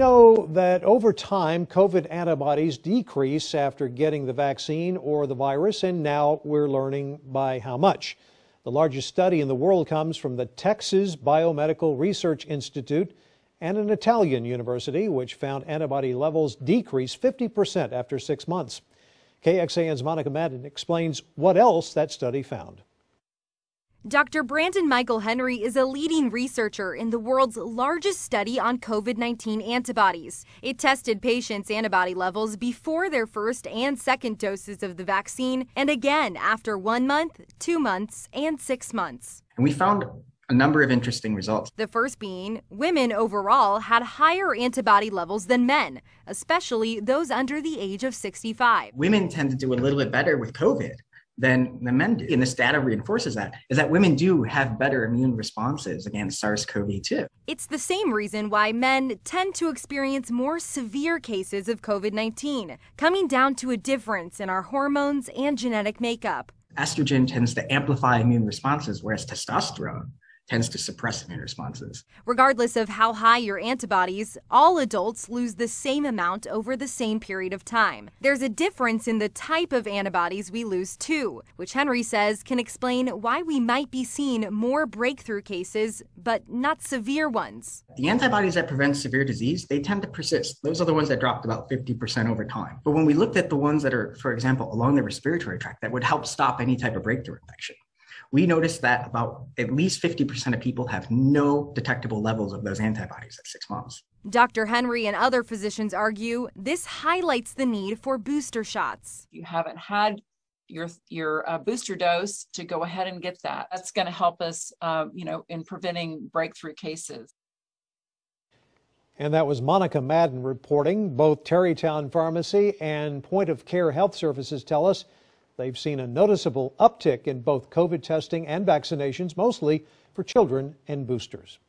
We know that over time, COVID antibodies decrease after getting the vaccine or the virus, and now we're learning by how much. The largest study in the world comes from the Texas Biomedical Research Institute and an Italian university, which found antibody levels decrease 50% after six months. KXAN's Monica Madden explains what else that study found. Dr. Brandon Michael Henry is a leading researcher in the world's largest study on COVID 19 antibodies. It tested patients' antibody levels before their first and second doses of the vaccine, and again after one month, two months, and six months. we found a number of interesting results. The first being women overall had higher antibody levels than men, especially those under the age of 65. Women tend to do a little bit better with COVID than the men do. And this data reinforces that is that women do have better immune responses against SARS-CoV-2. It's the same reason why men tend to experience more severe cases of COVID-19, coming down to a difference in our hormones and genetic makeup. Estrogen tends to amplify immune responses, whereas testosterone tends to suppress immune responses. Regardless of how high your antibodies, all adults lose the same amount over the same period of time. There's a difference in the type of antibodies we lose too, which Henry says can explain why we might be seeing more breakthrough cases, but not severe ones. The antibodies that prevent severe disease, they tend to persist. Those are the ones that dropped about 50% over time. But when we looked at the ones that are, for example, along the respiratory tract, that would help stop any type of breakthrough infection we noticed that about at least 50% of people have no detectable levels of those antibodies at six months. Dr. Henry and other physicians argue this highlights the need for booster shots. You haven't had your your uh, booster dose to go ahead and get that. That's going to help us, uh, you know, in preventing breakthrough cases. And that was Monica Madden reporting. Both Terrytown Pharmacy and Point of Care Health Services tell us They've seen a noticeable uptick in both COVID testing and vaccinations, mostly for children and boosters.